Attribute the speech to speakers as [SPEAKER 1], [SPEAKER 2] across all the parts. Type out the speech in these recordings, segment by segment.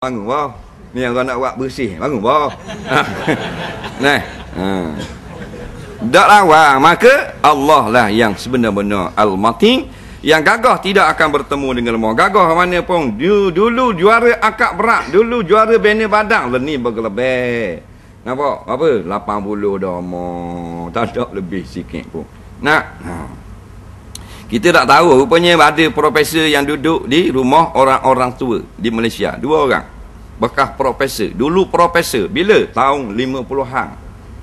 [SPEAKER 1] Bangun bau. Ni orang nak buat bersih. Bangun bau. Ha. Nah. Ha. Tak lawan. Maka Allah lah yang sebenar-benar Al-Matin. Yang gagah tidak akan bertemu dengan lemah. Gagah mana pun. Dulu, dulu juara akak berat. Dulu juara bina badang. Leni lah, bergelebek. Nampak? Apa? 80 dah mah. Tak ada lebih sikit pun. Nak? Nah. Ha. Kita tak tahu rupanya ada profesor yang duduk di rumah orang-orang tua di Malaysia. Dua orang. Bekah profesor. Dulu profesor. Bila? Tahun lima puluh hang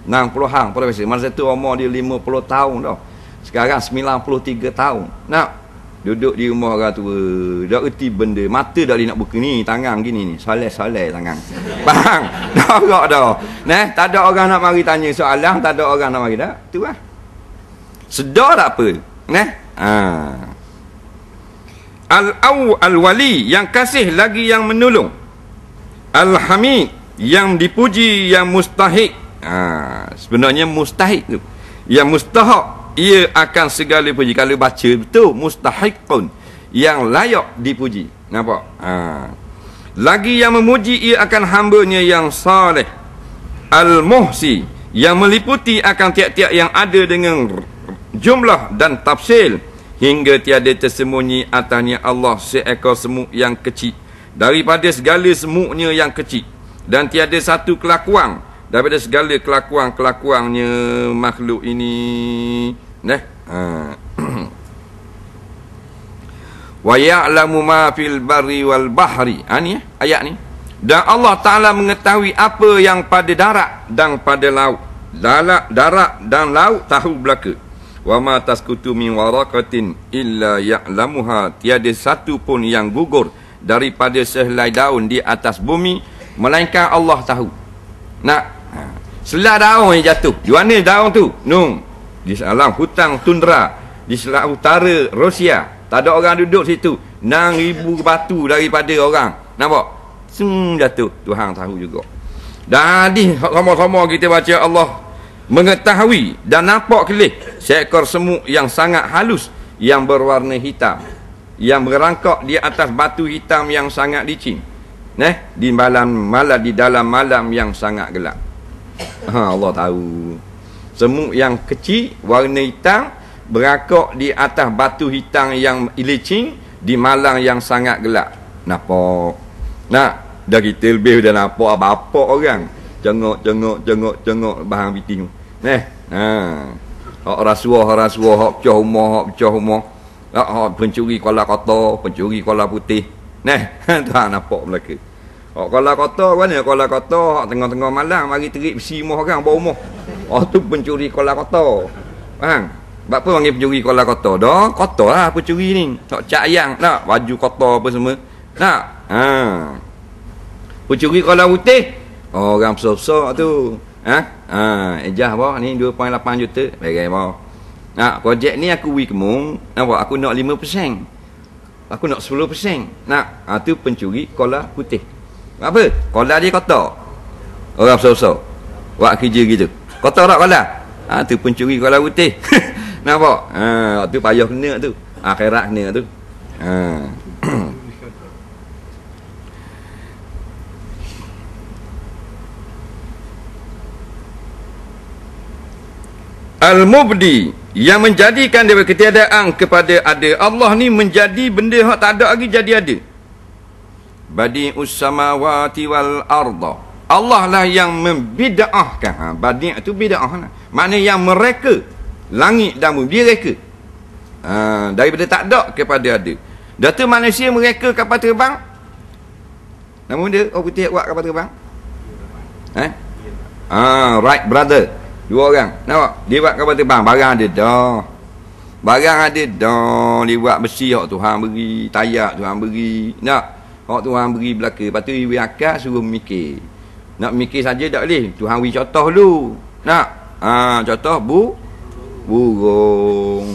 [SPEAKER 1] an puluh hang profesor. Masa tu umur dia puluh tahun dah. Sekarang sembilan puluh tiga tahun. Nak duduk di rumah orang tua. Dah erti benda. Mata dah nak buka ni. Tangan gini ni. Salih-salih tangan. Faham? Dorok dah. Nah, tak ada orang nak mari tanya soalan. Tak ada orang nak mari dah. Itu lah. Sedar tak apa? Nah, Ha. Al-aw al-wali yang kasih lagi yang menolong. Al-hamid yang dipuji yang mustahik. Ha. sebenarnya mustahik tu. Yang mustahak ia akan segala puji kalau baca betul mustahiqun yang layak dipuji. Nampak? Ha. Lagi yang memuji ia akan hambanya yang saleh. Al-muhsi yang meliputi akan tiap-tiap yang ada dengan jumlah dan tafsil hingga tiada tersembunyi atasnya Allah seekor semut yang kecil daripada segala semutnya yang kecil dan tiada satu kelakuan daripada segala kelakuan-kelakuannya makhluk ini neh ha wa ya'lamu ma fil barri wal bahri ha ni eh, ayat ni dan Allah Taala mengetahui apa yang pada darat dan pada laut darat darat dan laut tahu belaka wa ma taskutu min waraqatin illa ya'lamuha tiada satu pun yang gugur daripada sehelai daun di atas bumi melainkan Allah tahu nak ha. selah daun yang jatuh di mana daun tu no di dalam hutang tundra di selat utara Rusia tak ada orang duduk situ 6000 batu daripada orang nampak sung jatuh Tuhan tahu juga dan hadis sama-sama kita baca Allah mengetahui dan nampak kelih seekor semut yang sangat halus yang berwarna hitam yang berangkak di atas batu hitam yang sangat licin neh di malam malam di dalam malam yang sangat gelap ha Allah tahu semut yang kecil warna hitam berangkak di atas batu hitam yang licin di malam yang sangat gelap nampak nah dah kita lebih dah nampak apa-apa orang cengok cengok cengok cengok bahang bitin Neh, Ha. Hak rasuah, rasuah, hak pecah rumah, hak pecah rumah. Hak, hak pencuri kuala kota, pencuri kuala putih. Ne. Tuan nampak belaka. Hak kuala kota, mana kuala kota, hak tengah-tengah malam, mari terik besi rumah kan, bawa rumah. Hak tu pencuri kuala kota. Faham? Sebab apa panggil pencuri kuala kota? Dah, kota lah pencuri ni. Tak cak yang, tak? Baju kota apa semua. Tak? Ha. Pencuri kuala putih? Oh, orang besar-besar tu. Ah, ha? ha, ejah bah ni 2.8 juta bagi nak Ha, projek ni aku wi kamu, nampak aku nak 5%. Aku nak 10%. Nak ha, tu pencuri kolah putih. Apa? kolah dia kotak. Orang besar-besar. Buat kerja gitu. Kotak tak kolah Ha, tu pencuri kolah putih. nampak? Ha, tu payah kena tu. Ha, Akhirat kena tu. Ha. Al-Mubdi yang menjadikan daripada ketiadaan kepada ada Allah ni menjadi benda yang tak ada lagi jadi ada Badi'us samawati wal arda Allah lah yang membida'ahkan ha, Badi'ah tu bida'ah lah Maknanya yang mereka Langit dan bumi Dia reka ha, Daripada tak ada kepada ada Data manusia mereka kapal terbang Namun dia Oh putih buat kapal terbang Eh? Ah, right brother. Dua orang. Nampak? Dia buat kapal terbang. Barang ada dah. Barang ada dah. Dia buat besi yang Tuhan beri. Tayak Tuhan beri. Nak? Yang Tuhan beri belaka. Lepas tu dia akal suruh memikir. Nak memikir saja tak boleh. Tuhan beri contoh dulu. Nak? Ha, contoh bu burung.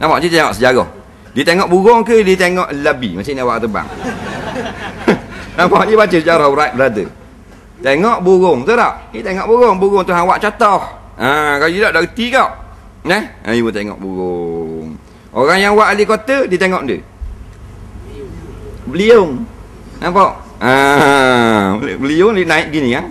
[SPEAKER 1] Nampak dia tengok sejarah. Dia tengok burung ke dia tengok labi. Masih nak buat terbang. nampak dia baca sejarah right brother. Tengok burung tu tak? Ni tengok burung, burung tu hang awak catah. Ha, kalau tidak dah reti kau. Nah, ha, ibu tengok burung. Orang yang buat ahli kota dia tengok dia. Beliung. Nampak? Ha, beliung ni naik gini ah.